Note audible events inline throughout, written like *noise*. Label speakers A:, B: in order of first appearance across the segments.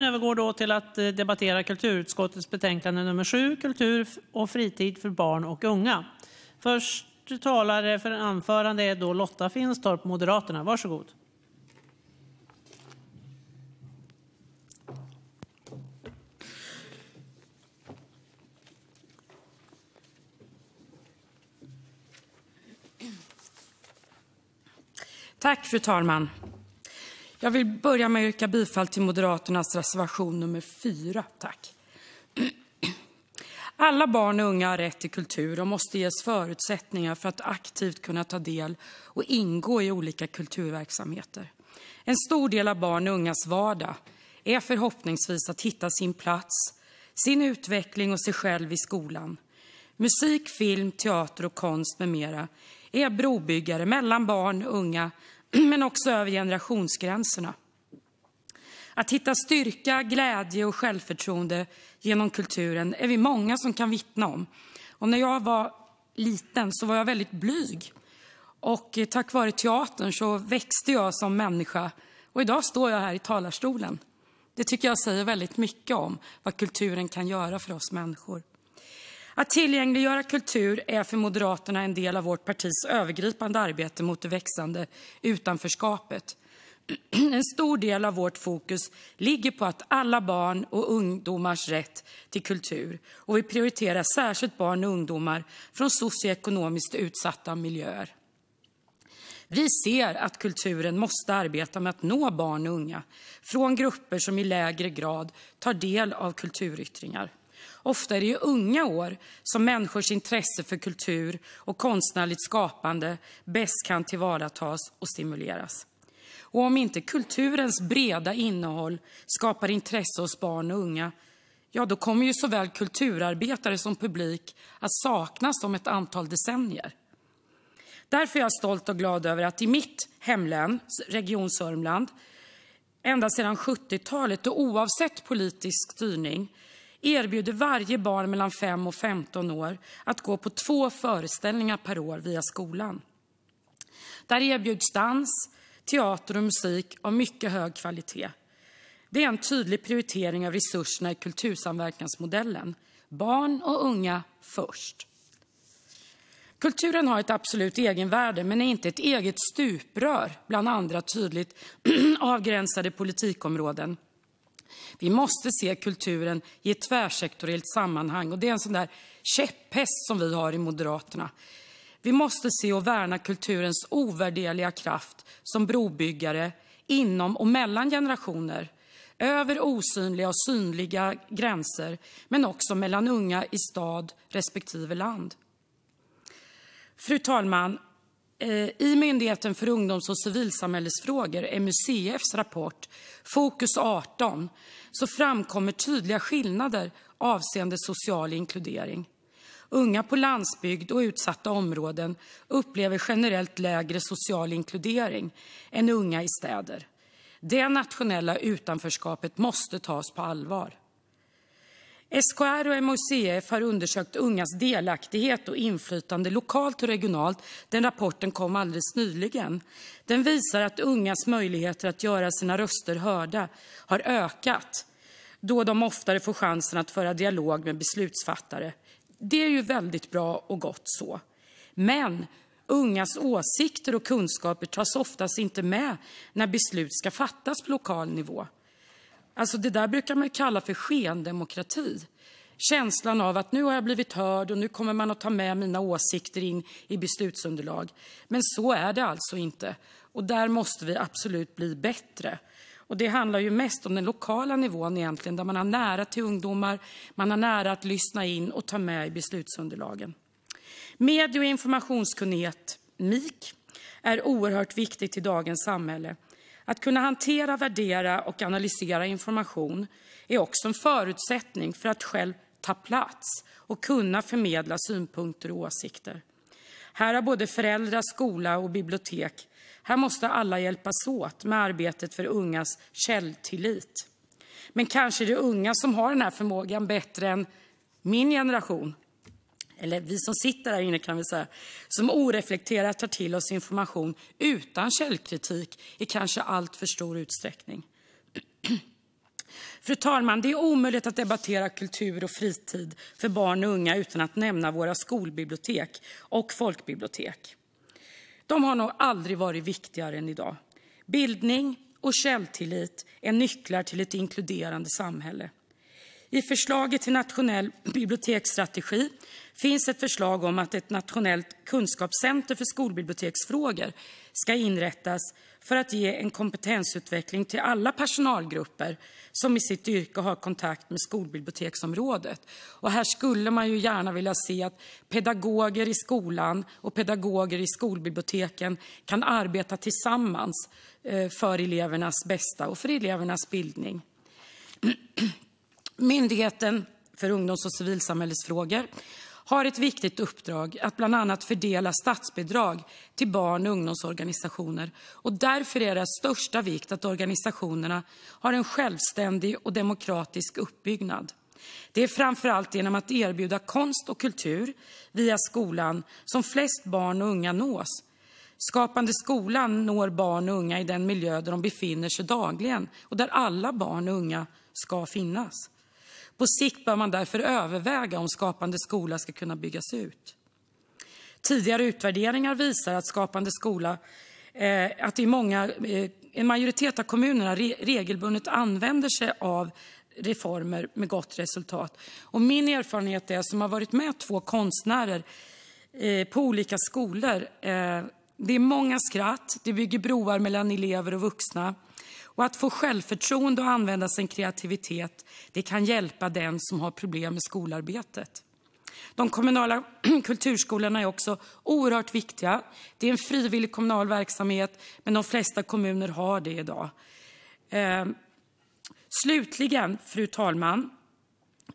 A: övergår då till att eh, debattera kulturutskottets betänkande nummer 7, Kultur och fritid för barn och unga. Först talare för en anförande är då Lotta Finstorp, Moderaterna. Varsågod.
B: Tack, fru talman. Jag vill börja med att yrka bifall till Moderaternas reservation nummer 4. Tack. Alla barn och unga har rätt till kultur och måste ges förutsättningar för att aktivt kunna ta del och ingå i olika kulturverksamheter. En stor del av barn och ungas vardag är förhoppningsvis att hitta sin plats, sin utveckling och sig själv i skolan. Musik, film, teater och konst med mera är brobyggare mellan barn och unga *clears throat* men också över generationsgränserna. Att hitta styrka, glädje och självförtroende genom kulturen är vi många som kan vittna om. Och när jag var liten så var jag väldigt blyg. Och eh, tack vare teatern så växte jag som människa och idag står jag här i talarstolen. Det tycker jag säger väldigt mycket om vad kulturen kan göra för oss människor. Att tillgängliggöra kultur är för Moderaterna en del av vårt partis övergripande arbete mot det växande utanförskapet. *clears throat* En stor del av vårt fokus ligger på att alla barn och ungdomars rätt till kultur och vi prioriterar särskilt barn och ungdomar från socioekonomiskt utsatta miljöer. Vi ser att kulturen måste arbeta med att nå barn och unga från grupper som i lägre grad tar del av kulturyttringar. Ofta är det i unga år som människors intresse för kultur och konstnärligt skapande bäst kan tillvaratas och stimuleras. Och om inte kulturens breda innehåll skapar intresse hos barn och unga, ja då kommer ju såväl kulturarbetare som publik att saknas om ett antal decennier. Därför är jag stolt och glad över att i mitt hemlän, Region Sörmland, ända sedan 70-talet och oavsett politisk styrning erbjuder varje barn mellan 5 och 15 år att gå på två föreställningar per år via skolan. Där erbjuds dans, teater och musik av mycket hög kvalitet. Det är en tydlig prioritering av resurserna i kultursamverkansmodellen. Barn och unga först. Kulturen har ett absolut egenvärde men är inte ett eget stuprör bland andra tydligt *clears throat* avgränsade politikområden. Vi måste se kulturen i ett tvärsektoriellt sammanhang och det är en sån där käpphäst som vi har i Moderaterna. Vi måste se och värna kulturens ovärderliga kraft som brobyggare inom och mellan generationer, över osynliga och synliga gränser, men också mellan unga i stad respektive land. Fru talman! Eh, I Myndigheten för ungdoms och civilsamhällesfrågor, MUCFs rapport Fokus 18, så framkommer tydliga skillnader avseende social inkludering. Unga på landsbygd och utsatta områden upplever generellt lägre social inkludering än unga i städer. Det nationella utanförskapet måste tas på allvar. SKR och MUCF har undersökt ungas delaktighet och inflytande lokalt och regionalt. Den rapporten kom alldeles nyligen. Den visar att ungas möjligheter att göra sina röster hörda har ökat då de oftare får chansen att föra dialog med beslutsfattare. Det är ju väldigt bra och gott så. Men ungas åsikter och kunskaper tas oftast inte med när beslut ska fattas på lokal nivå. Alltså det där brukar man kalla för skendemokrati. Känslan av att nu har jag blivit hörd och nu kommer man att ta med mina åsikter in i beslutsunderlag. Men så är det alltså inte. Och där måste vi absolut bli bättre. Och det handlar ju mest om den lokala nivån egentligen, där man har nära till ungdomar, man har nära att lyssna in och ta med i beslutsunderlagen. Medie och informationskunnighet, MIK, är oerhört viktigt i dagens samhälle. Att kunna hantera, värdera och analysera information är också en förutsättning för att själv ta plats och kunna förmedla synpunkter och åsikter. Här har både föräldrar, skola och bibliotek. Här måste alla hjälpas åt med arbetet för ungas källtillit. Men kanske är det unga som har den här förmågan bättre än min generation eller vi som sitter här inne kan vi säga, som oreflekterat tar till oss information utan källkritik i kanske allt för stor utsträckning. Fru talman, det är omöjligt att debattera kultur och fritid för barn och unga utan att nämna våra skolbibliotek och folkbibliotek. De har nog aldrig varit viktigare än idag. Bildning och källtillit är nycklar till ett inkluderande samhälle. I förslaget till nationell biblioteksstrategi finns ett förslag om att ett nationellt kunskapscenter för skolbiblioteksfrågor ska inrättas för att ge en kompetensutveckling till alla personalgrupper som i sitt yrke har kontakt med skolbiblioteksområdet. Och här skulle man ju gärna vilja se att pedagoger i skolan och pedagoger i skolbiblioteken kan arbeta tillsammans eh, för elevernas bästa och för elevernas bildning. Myndigheten för ungdoms och civilsamhällesfrågor har ett viktigt uppdrag att bland annat fördela statsbidrag till barn och ungdomsorganisationer. Och därför är det av största vikt att organisationerna har en självständig och demokratisk uppbyggnad. Det är framför allt genom att erbjuda konst och kultur via skolan som flest barn och unga nås. Skapande skolan når barn och unga i den miljö där de befinner sig dagligen och där alla barn och unga ska finnas. På sikt bör man därför överväga om Skapande skola ska kunna byggas ut. Tidigare utvärderingar visar att Skapande skola eh, att i många, eh, en majoritet av kommunerna re regelbundet använder sig av reformer med gott resultat. Och min erfarenhet är, som har varit med två konstnärer eh, på olika skolor, eh, det är många skratt, det bygger broar mellan elever och vuxna. Och att få självförtroende och använda sin kreativitet, det kan hjälpa den som har problem med skolarbetet. De kommunala *clears throat* kulturskolorna är också oerhört viktiga. Det är en frivillig kommunal verksamhet, men de flesta kommuner har det idag. Eh, slutligen, fru talman,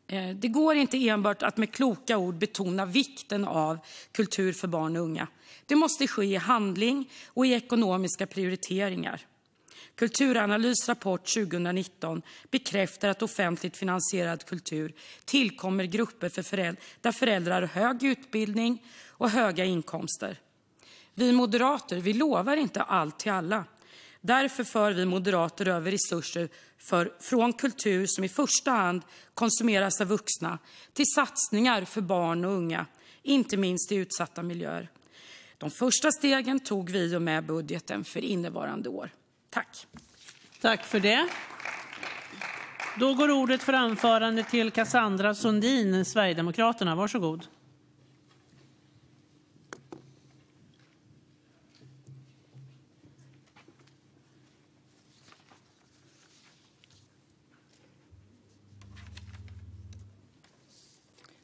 B: eh, det går inte enbart att med kloka ord betona vikten av kultur för barn och unga. Det måste ske i handling och i ekonomiska prioriteringar. Kulturanalys rapport 2019 bekräftar att offentligt finansierad kultur tillkommer grupper för föräld där föräldrar har hög utbildning och höga inkomster. Vi moderater vi lovar inte allt till alla. Därför för vi moderater över resurser för, från kultur som i första hand konsumeras av vuxna till satsningar för barn och unga, inte minst i utsatta miljöer. De första stegen tog vi och med budgeten för
A: innevarande år. Tack. Tack för det. Då går ordet för anförande till Cassandra Sundin, Sverigedemokraterna. Varsågod.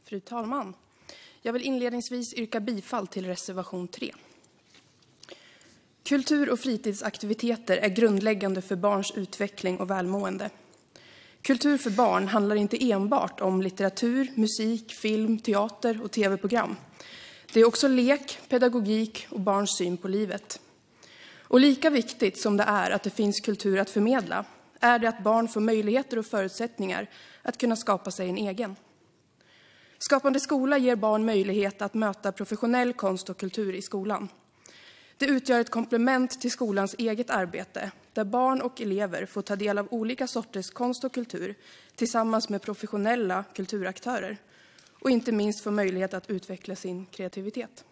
C: Fru talman! Jag vill inledningsvis yrka bifall till reservation 3. Kultur och fritidsaktiviteter är grundläggande för barns utveckling och välmående. Kultur för barn handlar inte enbart om litteratur, musik, film, teater och tv-program. Det är också lek, pedagogik och barns syn på livet. Och lika viktigt som det är att det finns kultur att förmedla är det att barn får möjligheter och förutsättningar att kunna skapa sig en egen. Skapande skola ger barn möjlighet att möta professionell konst och kultur i skolan. Det utgör ett komplement till skolans eget arbete, där barn och elever får ta del av olika sorters konst och kultur tillsammans med professionella kulturaktörer och inte minst får möjlighet att utveckla sin kreativitet.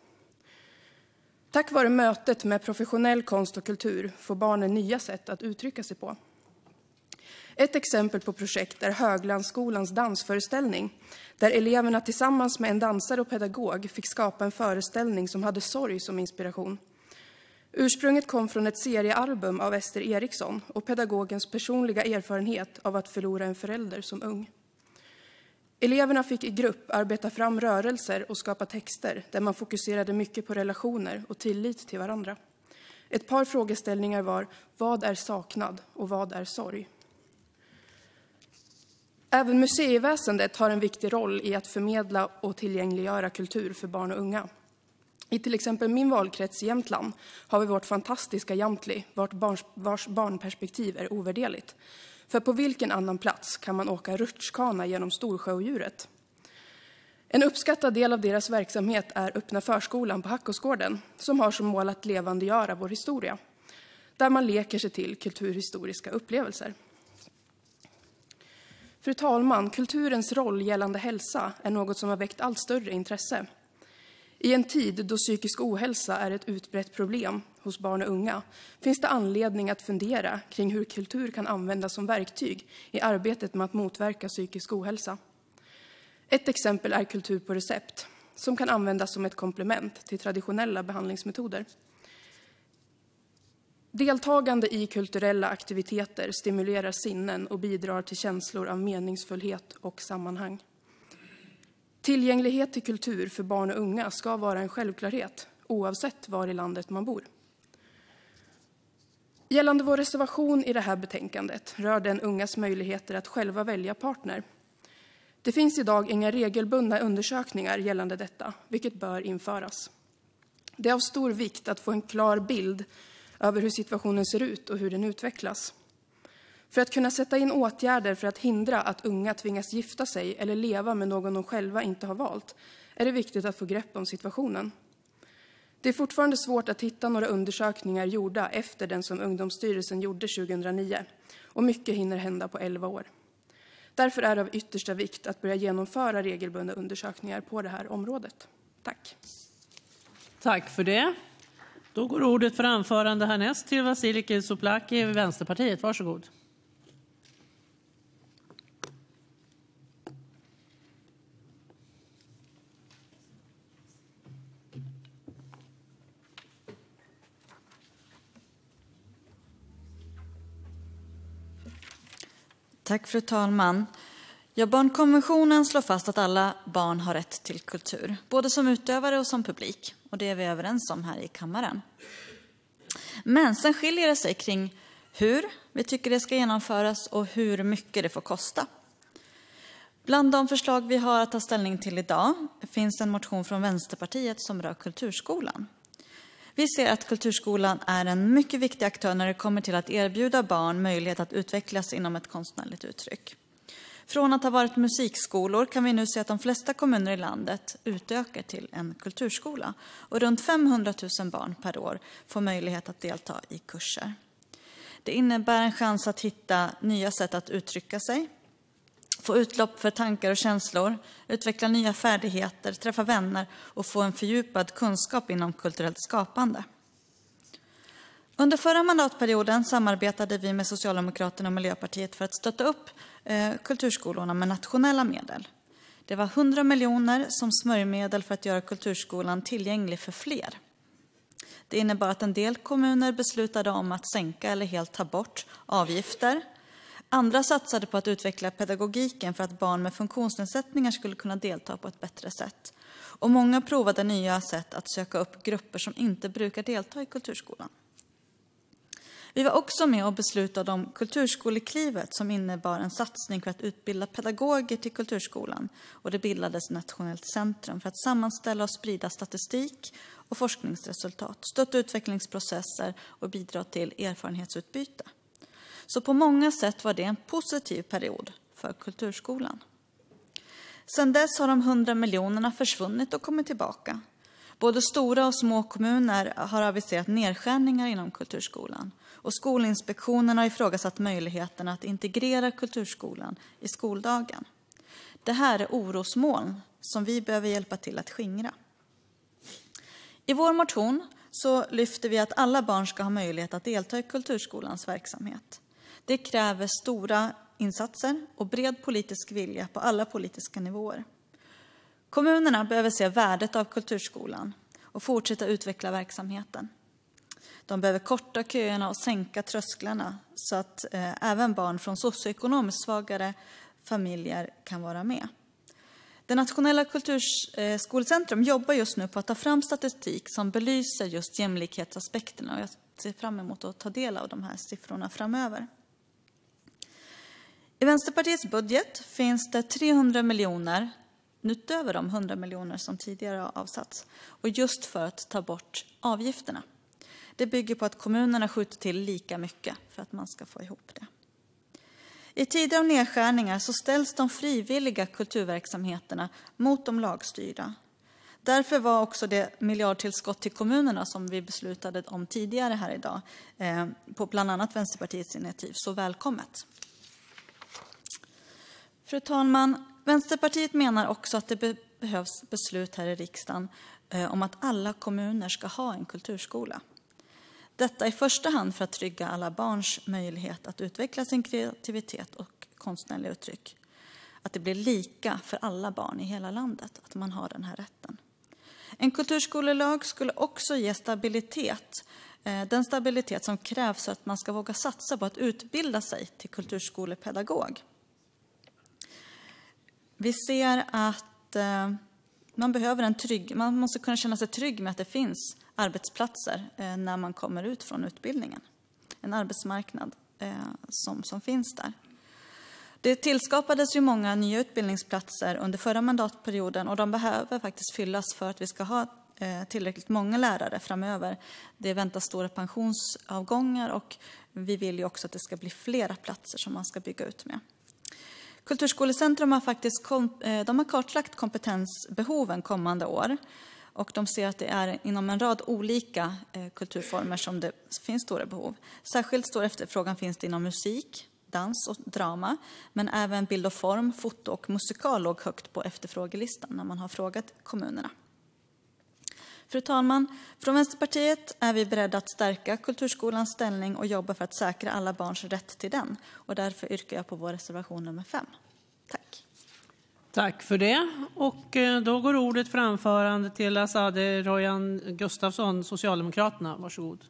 C: Tack vare mötet med professionell konst och kultur får barnen nya sätt att uttrycka sig på. Ett exempel på projekt är Höglandsskolans dansföreställning där eleverna tillsammans med en dansare och pedagog fick skapa en föreställning som hade sorg som inspiration. Ursprunget kom från ett seriealbum av Ester Eriksson och pedagogens personliga erfarenhet av att förlora en förälder som ung. Eleverna fick i grupp arbeta fram rörelser och skapa texter där man fokuserade mycket på relationer och tillit till varandra. Ett par frågeställningar var vad är saknad och vad är sorg? Även museiväsendet har en viktig roll i att förmedla och tillgängliggöra kultur för barn och unga. I till exempel min valkrets Jämtland har vi vårt fantastiska Jamtli, vars barnperspektiv är ovärderligt. För på vilken annan plats kan man åka rutschkana genom Storsjöodjuret? En uppskattad del av deras verksamhet är öppna förskolan på Hackåsgården som har som mål att levandegöra vår historia, där man leker sig till kulturhistoriska upplevelser. Fru talman! Kulturens roll gällande hälsa är något som har väckt allt större intresse. I en tid då psykisk ohälsa är ett utbrett problem hos barn och unga finns det anledning att fundera kring hur kultur kan användas som verktyg i arbetet med att motverka psykisk ohälsa. Ett exempel är kultur på recept, som kan användas som ett komplement till traditionella behandlingsmetoder. Deltagande i kulturella aktiviteter stimulerar sinnen och bidrar till känslor av meningsfullhet och sammanhang. Tillgänglighet till kultur för barn och unga ska vara en självklarhet oavsett var i landet man bor. Gällande vår reservation i det här betänkandet rör den ungas möjligheter att själva välja partner. Det finns idag inga regelbundna undersökningar gällande detta, vilket bör införas. Det är av stor vikt att få en klar bild över hur situationen ser ut och hur den utvecklas. För att kunna sätta in åtgärder för att hindra att unga tvingas gifta sig eller leva med någon de själva inte har valt är det viktigt att få grepp om situationen. Det är fortfarande svårt att hitta några undersökningar gjorda efter den som Ungdomsstyrelsen gjorde 2009 och mycket hinner hända på 11 år. Därför är det av yttersta vikt att börja genomföra regelbundna undersökningar på det här området.
A: Tack! Tack för det. Då går ordet för anförande härnäst till Vasiliki Soplaki, Vänsterpartiet. Varsågod.
D: Tack, fru talman. Ja, barnkonventionen slår fast att alla barn har rätt till kultur, både som utövare och som publik. Och det är vi överens om här i kammaren. Men sen skiljer det sig kring hur vi tycker det ska genomföras och hur mycket det får kosta. Bland de förslag vi har att ta ställning till idag finns en motion från Vänsterpartiet som rör kulturskolan. Vi ser att kulturskolan är en mycket viktig aktör när det kommer till att erbjuda barn möjlighet att utvecklas inom ett konstnärligt uttryck. Från att ha varit musikskolor kan vi nu se att de flesta kommuner i landet utökar till en kulturskola. Och runt 500 000 barn per år får möjlighet att delta i kurser. Det innebär en chans att hitta nya sätt att uttrycka sig, få utlopp för tankar och känslor, utveckla nya färdigheter, träffa vänner och få en fördjupad kunskap inom kulturellt skapande. Under förra mandatperioden samarbetade vi med Socialdemokraterna och Miljöpartiet för att stötta upp eh, kulturskolorna med nationella medel. Det var 100 miljoner som smörjmedel för att göra kulturskolan tillgänglig för fler. Det innebar att en del kommuner beslutade om att sänka eller helt ta bort avgifter Andra satsade på att utveckla pedagogiken för att barn med funktionsnedsättningar skulle kunna delta på ett bättre sätt. Och många provade nya sätt att söka upp grupper som inte brukar delta i kulturskolan. Vi var också med och beslutade om Kulturskoleklivet som innebar en satsning för att utbilda pedagoger till kulturskolan och det bildades Nationellt centrum för att sammanställa och sprida statistik och forskningsresultat, stötta utvecklingsprocesser och bidra till erfarenhetsutbyte. Så på många sätt var det en positiv period för kulturskolan. Sedan dess har de 100 miljonerna försvunnit och kommit tillbaka. Både stora och små kommuner har aviserat nedskärningar inom kulturskolan och Skolinspektionen har ifrågasatt möjligheten att integrera kulturskolan i skoldagen. Det här är orosmoln som vi behöver hjälpa till att skingra. I vår motion så lyfter vi att alla barn ska ha möjlighet att delta i kulturskolans verksamhet. Det kräver stora insatser och bred politisk vilja på alla politiska nivåer. Kommunerna behöver se värdet av kulturskolan och fortsätta utveckla verksamheten. De behöver korta köerna och sänka trösklarna så att eh, även barn från socioekonomiskt svagare familjer kan vara med. Det nationella kulturskolecentrum eh, jobbar just nu på att ta fram statistik som belyser just jämlikhetsaspekterna och jag ser fram emot att ta del av de här siffrorna framöver. I Vänsterpartiets budget finns det 300 miljoner utöver de 100 miljoner som tidigare har avsatts, och just för att ta bort avgifterna. Det bygger på att kommunerna skjuter till lika mycket för att man ska få ihop det. I tider av nedskärningar så ställs de frivilliga kulturverksamheterna mot de lagstyrda. Därför var också det miljardtillskott till kommunerna som vi beslutade om tidigare här idag, eh, på bland annat Vänsterpartiets initiativ, så välkommet. Fru talman! Vänsterpartiet menar också att det be behövs beslut här i riksdagen eh, om att alla kommuner ska ha en kulturskola. Detta i första hand för att trygga alla barns möjlighet att utveckla sin kreativitet och konstnärliga uttryck. Att det blir lika för alla barn i hela landet, att man har den här rätten. En kulturskolelag skulle också ge stabilitet, eh, den stabilitet som krävs för att man ska våga satsa på att utbilda sig till kulturskolepedagog. Vi ser att eh, man behöver en trygg, man måste kunna känna sig trygg med att det finns arbetsplatser eh, när man kommer ut från utbildningen. En arbetsmarknad eh, som, som finns där. Det tillskapades ju många nya utbildningsplatser under förra mandatperioden och de behöver faktiskt fyllas för att vi ska ha tillräckligt många lärare framöver. Det väntas stora pensionsavgångar och vi vill ju också att det ska bli flera platser som man ska bygga ut med. Kulturskolecentrum har faktiskt kom, eh, de har kartlagt kompetensbehoven kommande år och de ser att det är inom en rad olika eh, kulturformer som det finns stora behov. Särskilt stor efterfrågan finns det inom musik, dans och drama, men även bild och form, foto och musikal låg högt på efterfrågelistan när man har frågat kommunerna. Fru talman! Från Vänsterpartiet är vi beredda att stärka kulturskolans ställning och jobba för att säkra alla barns rätt till den. Och därför yrkar jag på vår reservation nummer 5. Tack!
A: Tack för det. Och eh, då går ordet för till Azadeh Rojan Gustafsson, Socialdemokraterna. Varsågod.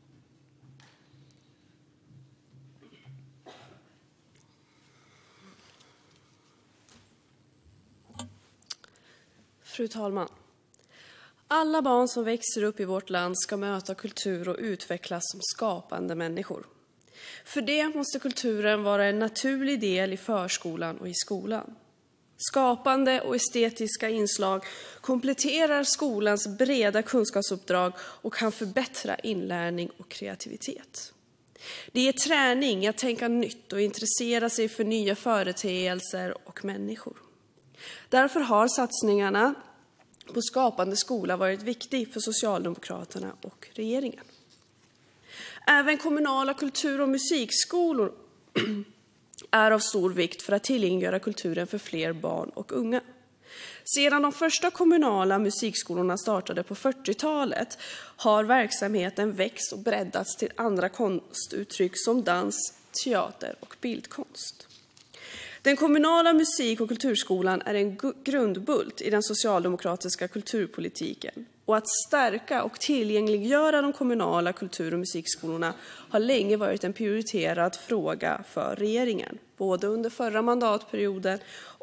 E: Fru talman! Alla barn som växer upp i vårt land ska möta kultur och utvecklas som skapande människor. För det måste kulturen vara en naturlig del i förskolan och i skolan. Skapande och estetiska inslag kompletterar skolans breda kunskapsuppdrag och kan förbättra inlärning och kreativitet. Det ger träning att tänka nytt och intressera sig för nya företeelser och människor. Därför har satsningarna på Skapande skola varit viktig för Socialdemokraterna och regeringen. Även kommunala kultur och musikskolor *clears throat* är av stor vikt för att tillgängliggöra kulturen för fler barn och unga. Sedan de första kommunala musikskolorna startade på 40-talet har verksamheten växt och breddats till andra konstuttryck som dans, teater och bildkonst. Den kommunala musik och kulturskolan är en grundbult i den socialdemokratiska kulturpolitiken och att stärka och tillgängliggöra de kommunala kultur och musikskolorna har länge varit en prioriterad fråga för regeringen, både under förra mandatperioden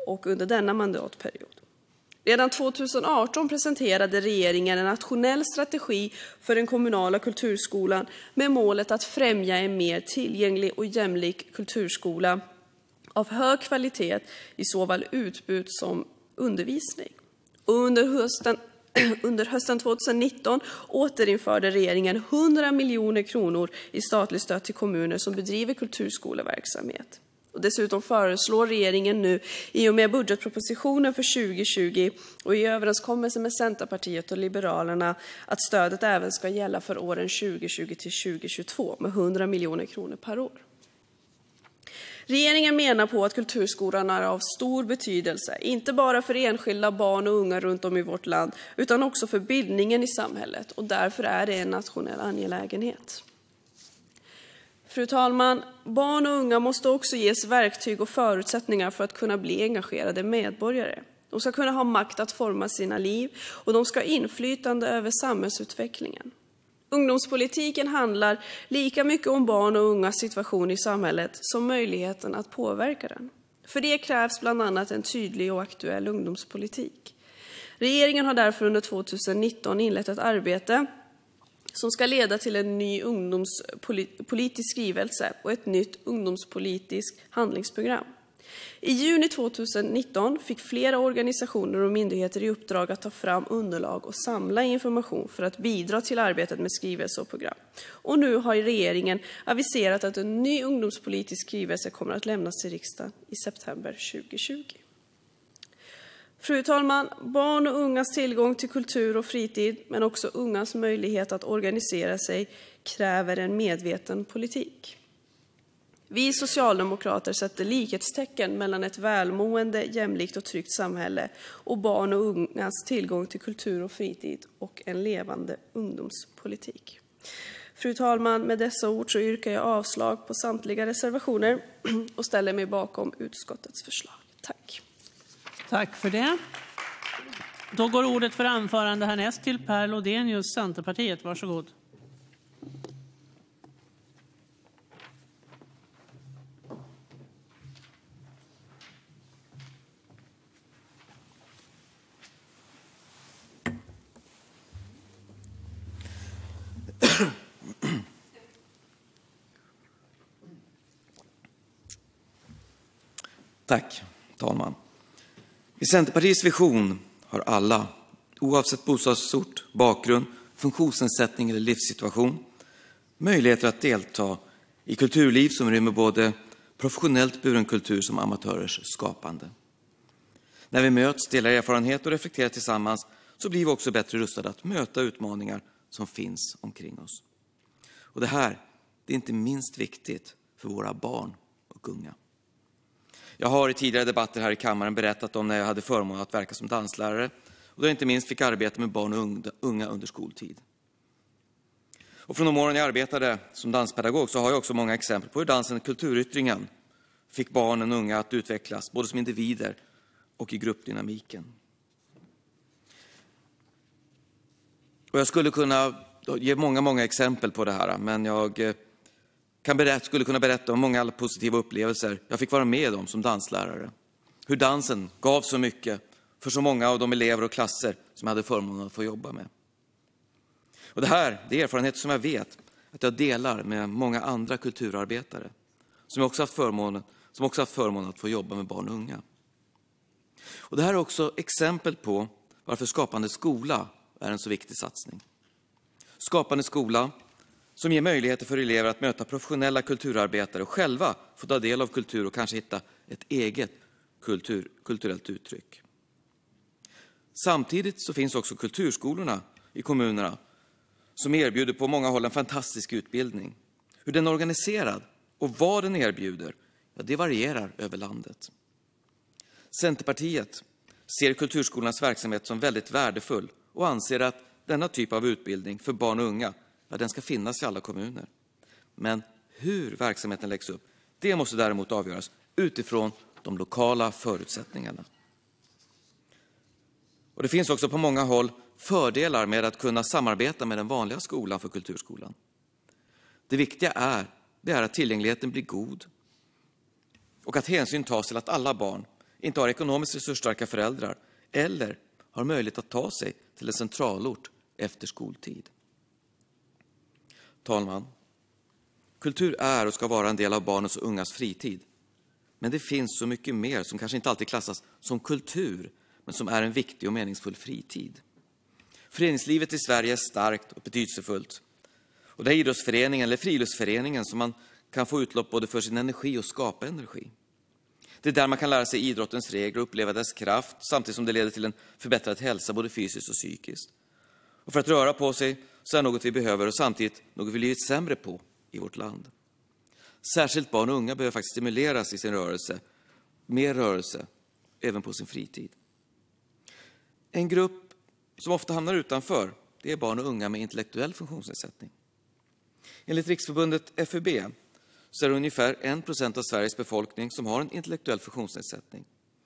E: och under denna mandatperiod. Redan 2018 presenterade regeringen en nationell strategi för den kommunala kulturskolan med målet att främja en mer tillgänglig och jämlik kulturskola av hög kvalitet i såväl utbud som undervisning. under hösten *clears throat* under hösten 2019 återinförde regeringen 100 miljoner kronor i statligt stöd till kommuner som bedriver kulturskoleverksamhet. Och dessutom föreslår regeringen nu i och med budgetpropositionen för 2020 och i överenskommelse med Centerpartiet och Liberalerna att stödet även ska gälla för åren 2020 2022 med 100 miljoner kronor per år. Regeringen menar på att kulturskolan är av stor betydelse, inte bara för enskilda barn och unga runt om i vårt land, utan också för bildningen i samhället och därför är det en nationell angelägenhet. Fru talman! Barn och unga måste också ges verktyg och förutsättningar för att kunna bli engagerade medborgare. De ska kunna ha makt att forma sina liv och de ska ha inflytande över samhällsutvecklingen. Ungdomspolitiken handlar lika mycket om barn och ungas situation i samhället som möjligheten att påverka den. För det krävs bland annat en tydlig och aktuell ungdomspolitik. Regeringen har därför under 2019 inlett ett arbete som ska leda till en ny ungdomspolitisk skrivelse och ett nytt ungdomspolitiskt handlingsprogram. I juni 2019 fick flera organisationer och myndigheter i uppdrag att ta fram underlag och samla information för att bidra till arbetet med skrivelser och program. Och nu har regeringen aviserat att en ny ungdomspolitisk skrivelse kommer att lämnas till riksdagen i september 2020. Fru talman! Barn och ungas tillgång till kultur och fritid, men också ungas möjlighet att organisera sig, kräver en medveten politik. Vi socialdemokrater sätter likhetstecken mellan ett välmående, jämlikt och tryggt samhälle och barn och ungas tillgång till kultur och fritid och en levande ungdomspolitik. Fru talman, med dessa ord så yrkar jag avslag på samtliga reservationer *clears throat* och ställer mig bakom utskottets förslag. Tack.
A: Tack för det. Då går ordet för anförande härnäst till Per Lodenius, Centerpartiet. Varsågod.
F: Tack, talman. I Centerpartiets vision har alla, oavsett bostadsort, bakgrund, funktionsnedsättning eller livssituation, möjligheter att delta i kulturliv som rymmer både professionellt buren kultur som amatörers skapande. När vi möts, delar erfarenhet och reflekterar tillsammans så blir vi också bättre rustade att möta utmaningar som finns omkring oss. Och det här det är inte minst viktigt för våra barn och unga. Jag har i tidigare debatter här i kammaren berättat om när jag hade förmånen att verka som danslärare och då jag inte minst fick arbeta med barn och unga under skoltid. Och från de åren jag arbetade som danspedagog så har jag också många exempel på hur dansen, och kulturyttringen, fick barnen och unga att utvecklas både som individer och i gruppdynamiken. Och jag skulle kunna ge många, många exempel på det här, men jag eh, kan berätta, skulle kunna berätta om många positiva upplevelser jag fick vara med om som danslärare. Hur dansen gav så mycket för så många av de elever och klasser som jag hade förmånen att få jobba med. Och det här det är erfarenheter som jag vet att jag delar med många andra kulturarbetare som också haft förmånen, som också haft förmånen att få jobba med barn och unga. Och det här är också exempel på varför Skapande skola är en så viktig satsning. Skapande skola som ger möjligheter för elever att möta professionella kulturarbetare och själva få ta del av kultur och kanske hitta ett eget kultur, kulturellt uttryck. Samtidigt så finns också kulturskolorna i kommunerna som erbjuder på många håll en fantastisk utbildning. Hur den är organiserad och vad den erbjuder, ja, det varierar över landet. Centerpartiet ser kulturskolornas verksamhet som väldigt värdefull och anser att denna typ av utbildning för barn och unga ja, den ska finnas i alla kommuner. Men hur verksamheten läggs upp, det måste däremot avgöras utifrån de lokala förutsättningarna. Och det finns också på många håll fördelar med att kunna samarbeta med den vanliga skolan för kulturskolan. Det viktiga är, det är att tillgängligheten blir god och att hänsyn tas till att alla barn inte har ekonomiskt resursstarka föräldrar eller har möjlighet att ta sig till en centralort efter skoltid talman. Kultur är och ska vara en del av barnens och ungas fritid. Men det finns så mycket mer som kanske inte alltid klassas som kultur, men som är en viktig och meningsfull fritid. Föreningslivet i Sverige är starkt och betydelsefullt. Och det är idrottsföreningen eller friluftsföreningen som man kan få utlopp både för sin energi och skapa energi. Det är där man kan lära sig idrottens regler och uppleva dess kraft samtidigt som det leder till en förbättrad hälsa både fysiskt och psykiskt. Och för att röra på sig så är något vi behöver och samtidigt något vi blivit sämre på i vårt land. Särskilt barn och unga behöver faktiskt stimuleras i sin rörelse, mer rörelse, även på sin fritid. En grupp som ofta hamnar utanför det är barn och unga med intellektuell funktionsnedsättning. Enligt Riksförbundet FUB så är det ungefär 1 procent av Sveriges befolkning som har en intellektuell funktionsnedsättning.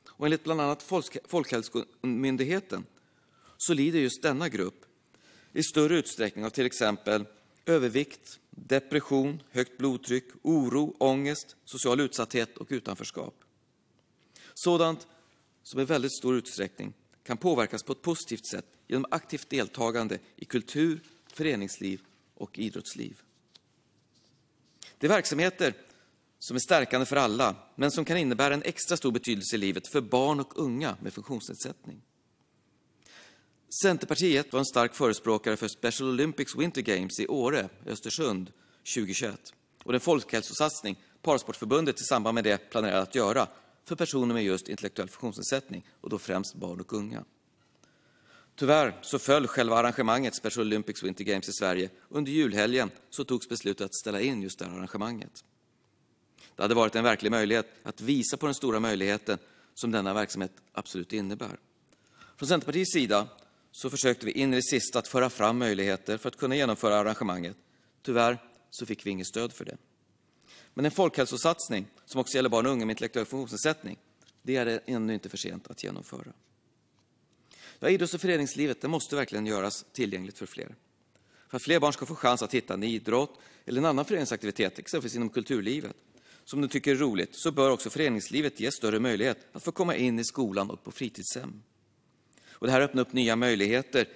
F: Och enligt bland annat Folkhälsomyndigheten så lider just denna grupp i större utsträckning av till exempel övervikt, depression, högt blodtryck, oro, ångest, social utsatthet och utanförskap. Sådant som i väldigt stor utsträckning kan påverkas på ett positivt sätt genom aktivt deltagande i kultur, föreningsliv och idrottsliv. Det är verksamheter som är stärkande för alla, men som kan innebära en extra stor betydelse i livet för barn och unga med funktionsnedsättning. Centerpartiet var en stark förespråkare för Special Olympics Winter Games i Åre, Östersund, 2021 och den folkhälsosatsning Parasportförbundet i samband med det planerade att göra för personer med just intellektuell funktionsnedsättning och då främst barn och unga. Tyvärr så föll själva arrangemanget Special Olympics Winter Games i Sverige. Under julhelgen så togs beslutet att ställa in just det arrangemanget. Det hade varit en verklig möjlighet att visa på den stora möjligheten som denna verksamhet absolut innebär. Från Centerpartiets sida så försökte vi in i det sista att föra fram möjligheter för att kunna genomföra arrangemanget. Tyvärr så fick vi inget stöd för det. Men en folkhälsosatsning som också gäller barn och unga med intellektuell funktionsnedsättning, det är det ännu inte för sent att genomföra. Ja, idrotts och föreningslivet det måste verkligen göras tillgängligt för fler. För att fler barn ska få chans att hitta en idrott eller en annan föreningsaktivitet, exempelvis inom kulturlivet, som de tycker är roligt, så bör också föreningslivet ges större möjlighet att få komma in i skolan och på fritidshem. Och det här öppnar upp nya möjligheter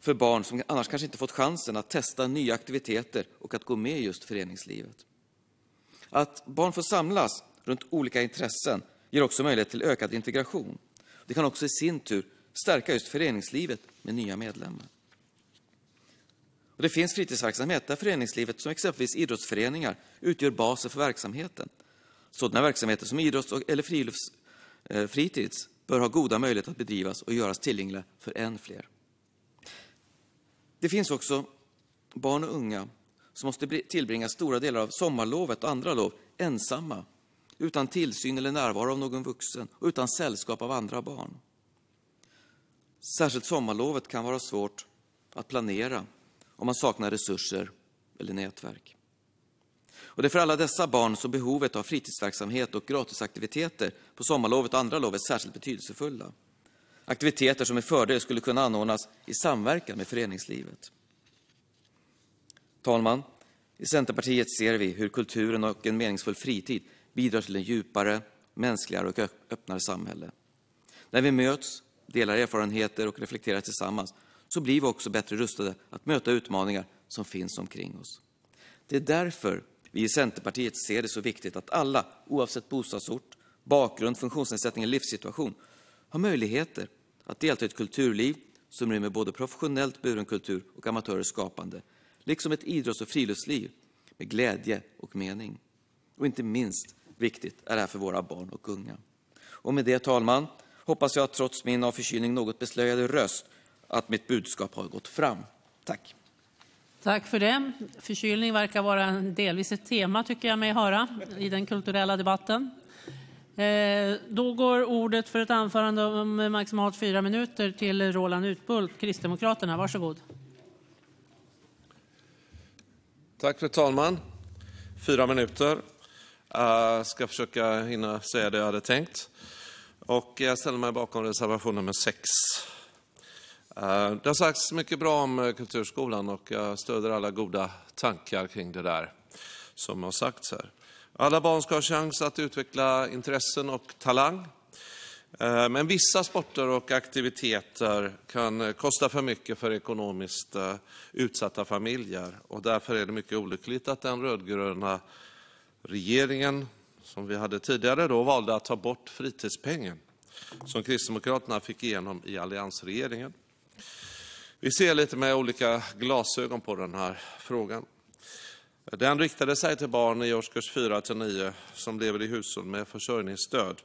F: för barn som annars kanske inte fått chansen att testa nya aktiviteter och att gå med i just föreningslivet. Att barn får samlas runt olika intressen ger också möjlighet till ökad integration. Det kan också i sin tur stärka just föreningslivet med nya medlemmar. Och det finns fritidsverksamhet där föreningslivet, som exempelvis idrottsföreningar, utgör basen för verksamheten. Sådana verksamheter som idrotts eller friluftsfritids eh, bör ha goda möjligheter att bedrivas och göras tillgängliga för än fler. Det finns också barn och unga som måste tillbringa stora delar av sommarlovet och andra lov ensamma, utan tillsyn eller närvaro av någon vuxen och utan sällskap av andra barn. Särskilt sommarlovet kan vara svårt att planera om man saknar resurser eller nätverk. Och det är för alla dessa barn som behovet av fritidsverksamhet och gratisaktiviteter på sommarlovet och andra lov är särskilt betydelsefulla. Aktiviteter som med fördel skulle kunna anordnas i samverkan med föreningslivet. Talman, i Centerpartiet ser vi hur kulturen och en meningsfull fritid bidrar till en djupare, mänskligare och öppnare samhälle. När vi möts, delar erfarenheter och reflekterar tillsammans så blir vi också bättre rustade att möta utmaningar som finns omkring oss. Det är därför vi i Centerpartiet ser det som viktigt att alla, oavsett bostadsort, bakgrund, funktionsnedsättning eller livssituation, har möjligheter att delta i ett kulturliv som rymmer både professionellt buren kultur och amatörers skapande, liksom ett idrotts och friluftsliv med glädje och mening. Och inte minst viktigt är det här för våra barn och unga. Och med det, talman, hoppas jag att trots min av förkylning något beslöjade röst att mitt budskap har gått fram. Tack!
A: Tack för det. Förkylning verkar vara delvis ett tema, tycker jag mig höra, i den kulturella debatten. Eh, då går ordet för ett anförande om maximalt fyra minuter till Roland Utbult, Kristdemokraterna. Varsågod.
G: Tack, fru talman. Fyra minuter. Jag ska försöka hinna säga det jag hade tänkt. Och jag ställer mig bakom reservation nummer 6. Eh, det har sagts mycket bra om eh, kulturskolan och jag stöder alla goda tankar kring det där som har sagts här. Alla barn ska ha chans att utveckla intressen och talang. Eh, men vissa sporter och aktiviteter kan kosta för mycket för ekonomiskt utsatta familjer och därför är det mycket olyckligt att den rödgröna regeringen, som vi hade tidigare då, valde att ta bort fritidspengen som Kristdemokraterna fick igenom i alliansregeringen. Vi ser lite med olika glasögon på den här frågan. Den riktade sig till barn i årskurs 4-9 som lever i hushåll med försörjningsstöd.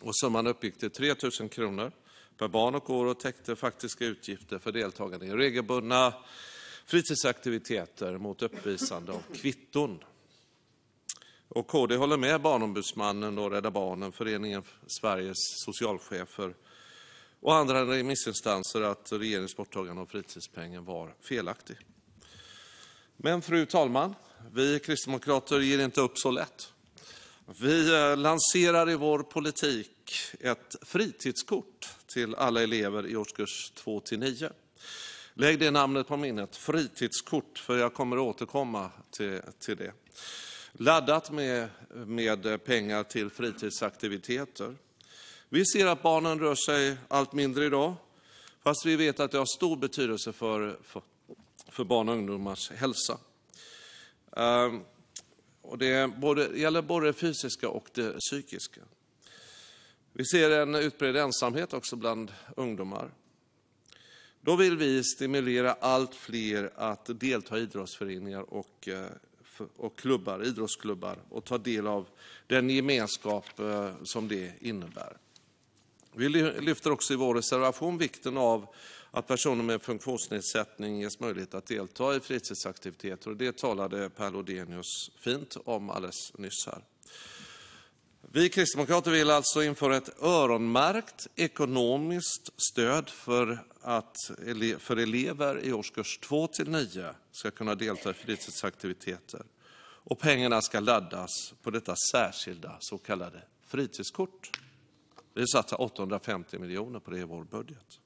G: Och summan uppgick till 3 000 kronor per barn och år och täckte faktiska utgifter för deltagande i regelbundna fritidsaktiviteter mot uppvisande av kvitton. Och KD håller med Barnombudsmannen och Rädda Barnen, Föreningen Sveriges socialchefer och andra remissinstanser att regeringens borttagande av fritidspengen var felaktig. Men fru talman, vi kristdemokrater ger inte upp så lätt. Vi eh, lanserar i vår politik ett fritidskort till alla elever i årskurs 2 9. Lägg det namnet på minnet, fritidskort, för jag kommer att återkomma till, till det. Laddat med, med pengar till fritidsaktiviteter. Vi ser att barnen rör sig allt mindre idag, fast vi vet att det har stor betydelse för, för, för barn och ungdomars hälsa. Ehm, och det både, gäller både det fysiska och det psykiska. Vi ser en utbredd ensamhet också bland ungdomar. Då vill vi stimulera allt fler att delta i idrottsföreningar och, eh, och klubbar, idrottsklubbar och ta del av den gemenskap eh, som det innebär. Vi lyfter också i vår reservation vikten av att personer med funktionsnedsättning ges möjlighet att delta i fritidsaktiviteter. Det talade Per Lodenius fint om alldeles nyss här. Vi kristdemokrater vill alltså införa ett öronmärkt ekonomiskt stöd för att ele för elever i årskurs 2-9 ska kunna delta i fritidsaktiviteter. Och pengarna ska laddas på detta särskilda så kallade fritidskort. Vi satsar 850 miljoner på det i vår budget.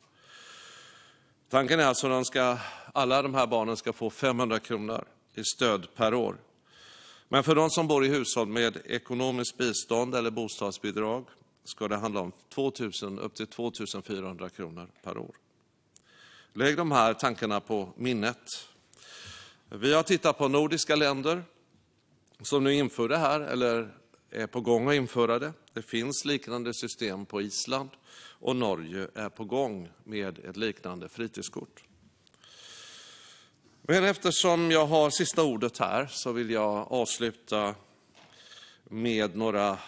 G: Tanken är alltså att ska, alla de här barnen ska få 500 kronor i stöd per år. Men för de som bor i hushåll med ekonomiskt bistånd eller bostadsbidrag ska det handla om 2000, upp till 2 400 kronor per år. Lägg de här tankarna på minnet. Vi har tittat på nordiska länder som nu inför det här, eller är på gång att införa det. Det finns liknande system på Island och Norge är på gång med ett liknande fritidskort. Men eftersom jag har sista ordet här så vill jag avsluta med några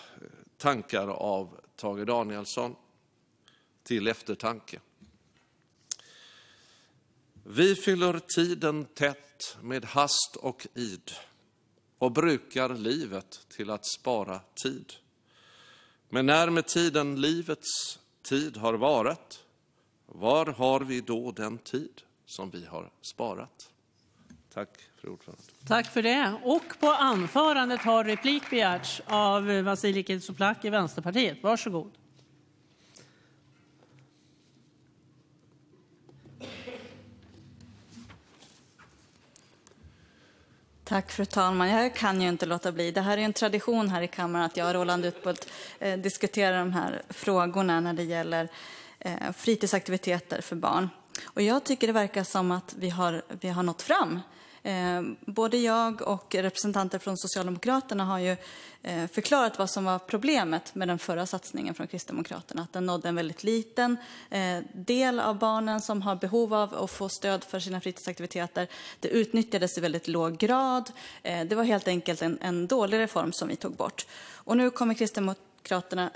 G: tankar av Tage Danielsson till eftertanke. Vi fyller tiden tätt med hast och id och brukar livet till att spara tid. Men när med tiden livets tid har varat, var har vi då den tid som vi har sparat? Tack, fru ordförande.
A: Tack för det. Och på anförandet har replik begärts av Vasiliki Tsouplaki, Vänsterpartiet. Varsågod.
D: Tack, fru talman. Jag kan ju inte låta bli. Det här är en tradition här i kammaren att jag och Roland Utbult eh, diskuterar de här frågorna när det gäller eh, fritidsaktiviteter för barn. Och jag tycker det verkar som att vi har, vi har nått fram Eh, både jag och representanter från Socialdemokraterna har ju eh, förklarat vad som var problemet med den förra satsningen från Kristdemokraterna. Att den nådde en väldigt liten eh, del av barnen som har behov av att få stöd för sina fritidsaktiviteter. Det utnyttjades i väldigt låg grad. Det var helt enkelt en, en dålig reform som vi tog bort. Och nu kommer Kristdemokraterna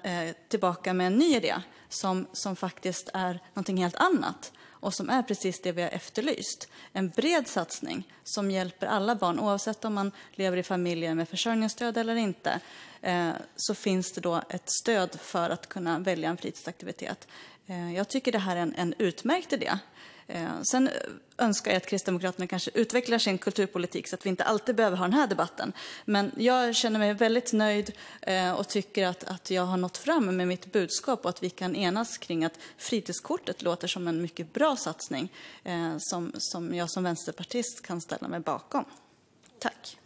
D: tillbaka med en ny idé som, som faktiskt är någonting helt annat och som är precis det vi har efterlyst. En bred satsning som hjälper alla barn, oavsett om man lever i familjer med försörjningsstöd eller inte, eh, så finns det då ett stöd för att kunna välja en fritidsaktivitet. Eh, jag tycker det här är en, en utmärkt idé. Eh, sen önskar jag att Kristdemokraterna kanske utvecklar sin kulturpolitik så att vi inte alltid behöver ha den här debatten. Men jag känner mig väldigt nöjd eh, och tycker att, att jag har nått fram med mitt budskap och att vi kan enas kring att fritidskortet låter som en mycket bra satsning eh, som, som jag som vänsterpartist kan ställa mig bakom. Tack.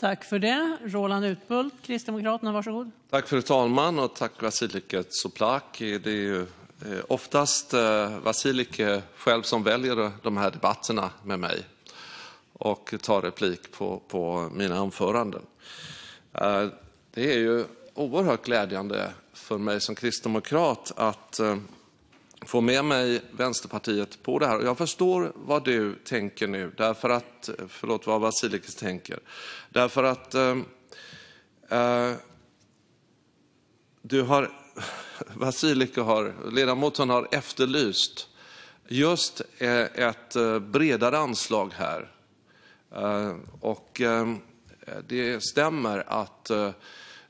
D: Tack för det. Roland
A: Utbult, Kristdemokraterna, varsågod.
G: Tack fru talman och tack Vasiliki Tsouplaki. Det är ju det eh, är oftast eh, Vasilike själv som väljer de här debatterna med mig och tar replik på, på mina anföranden. Eh, det är ju oerhört glädjande för mig som kristdemokrat att få med mig Vänsterpartiet på det här. jag förstår vad du tänker nu, därför att, förlåt vad Vasilikis tänker, därför att du har Vasiliki har, ledamoten har efterlyst just eh, ett eh, bredare anslag här. Eh, och det stämmer att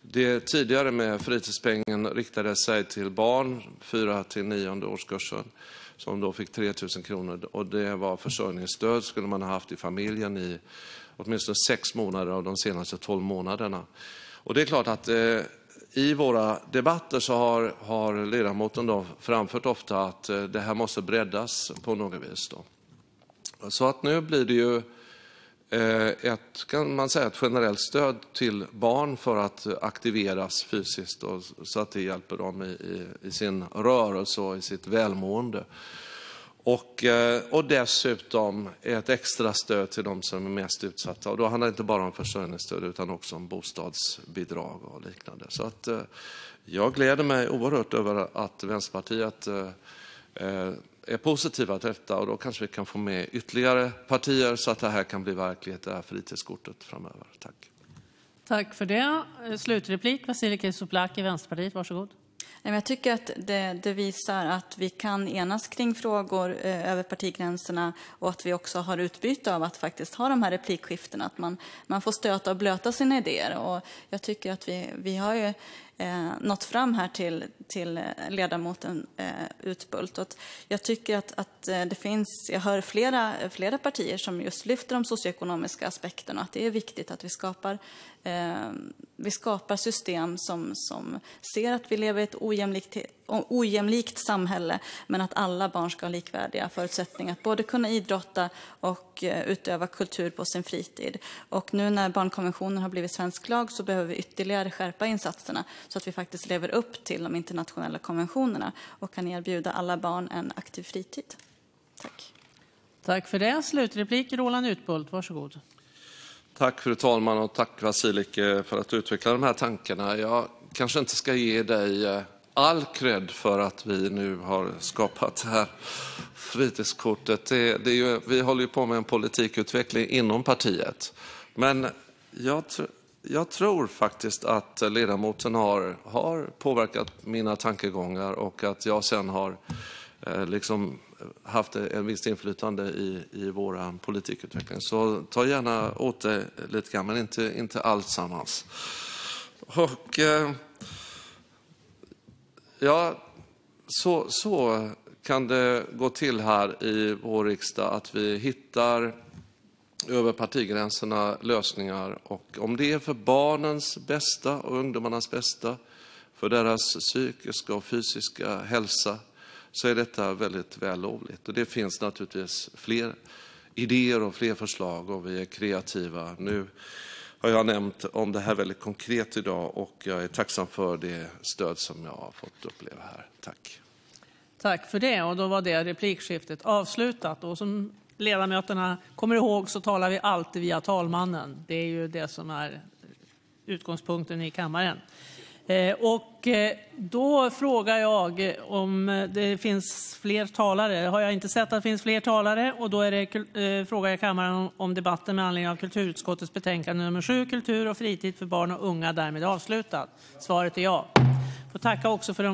G: det tidigare med fritidspengen riktade sig till barn, 4 till nionde årskursen, som då fick 3 000 kronor. Och det var försörjningsstöd skulle man ha haft i familjen i åtminstone sex månader av de senaste 12 månaderna. Och det är klart att i våra debatter så har, har ledamoten då framfört ofta att eh, det här måste breddas på något vis. Då. Så att nu blir det ju eh, ett, kan man säga, ett generellt stöd till barn för att aktiveras fysiskt då, så att det hjälper dem i, i, i sin rörelse och i sitt välmående. Och, eh, och dessutom ett extra stöd till de som är mest utsatta. Och då handlar det inte bara om försörjningsstöd utan också om bostadsbidrag och liknande. Så att, eh, jag gläder mig oerhört över att Vänsterpartiet eh, är positiva till detta och då kanske vi kan få med ytterligare partier så att det här kan bli verklighet, det här fritidskortet framöver. Tack.
A: Tack för det. Slutreplik, Vasiliki Soplaki, Vänsterpartiet. Varsågod. Jag tycker att det,
D: det, visar att vi kan enas kring frågor eh, över partigränserna och att vi också har utbyte av att faktiskt ha de här replikskiftena. Att man, man får stöta och blöta sina idéer. Och jag tycker att vi, vi har ju eh, nått fram här till, till eh, ledamoten eh, Utbult. Att jag tycker att, att eh, det finns, jag hör flera, flera partier som just lyfter de socioekonomiska aspekterna, och att det är viktigt att vi skapar, eh, vi skapar system som, som ser att vi lever i ett ojämlikt ojämlikt samhälle, men att alla barn ska ha likvärdiga förutsättningar att både kunna idrotta och eh, utöva kultur på sin fritid. Och nu när barnkonventionen har blivit svensk lag så behöver vi ytterligare skärpa insatserna så att vi faktiskt lever upp till de internationella konventionerna och kan erbjuda alla barn en aktiv fritid. Tack. Tack för det.
A: Slutreplik, Roland Utbult. Varsågod.
G: Tack fru talman och tack Vasilike för att du utvecklar de här tankarna. Jag kanske inte ska ge dig eh, all cred för att vi nu har skapat det här fritidskortet. Det, det ju, vi håller ju på med en politikutveckling inom partiet. Men jag, tr jag tror faktiskt att ledamoten har, har påverkat mina tankegångar och att jag sen har eh, liksom haft en visst inflytande i, i vår politikutveckling. Så ta gärna åt dig lite grann, men inte, inte alltsammans. Och, eh, Ja, så, så kan det gå till här i vår riksdag, att vi hittar över partigränserna lösningar. Och om det är för barnens bästa och ungdomarnas bästa, för deras psykiska och fysiska hälsa, så är detta väldigt vällovligt. Och det finns naturligtvis fler idéer och fler förslag och vi är kreativa nu har jag nämnt om det här väldigt konkret idag och jag är tacksam för det stöd som jag har fått uppleva här. Tack.
A: Tack för det och då var det replikskiftet avslutat. Och som ledamöterna kommer ihåg så talar vi alltid via talmannen. Det är ju det som är utgångspunkten i kammaren. Eh, och eh, då frågar jag eh, om det finns fler talare. Har jag inte sett att det finns fler talare och då är det, frågar jag kammaren om debatten med anledning av kulturutskottets betänkande nummer 7, Kultur och fritid för barn och unga, därmed avslutad. Svaret är ja. Får tacka också för de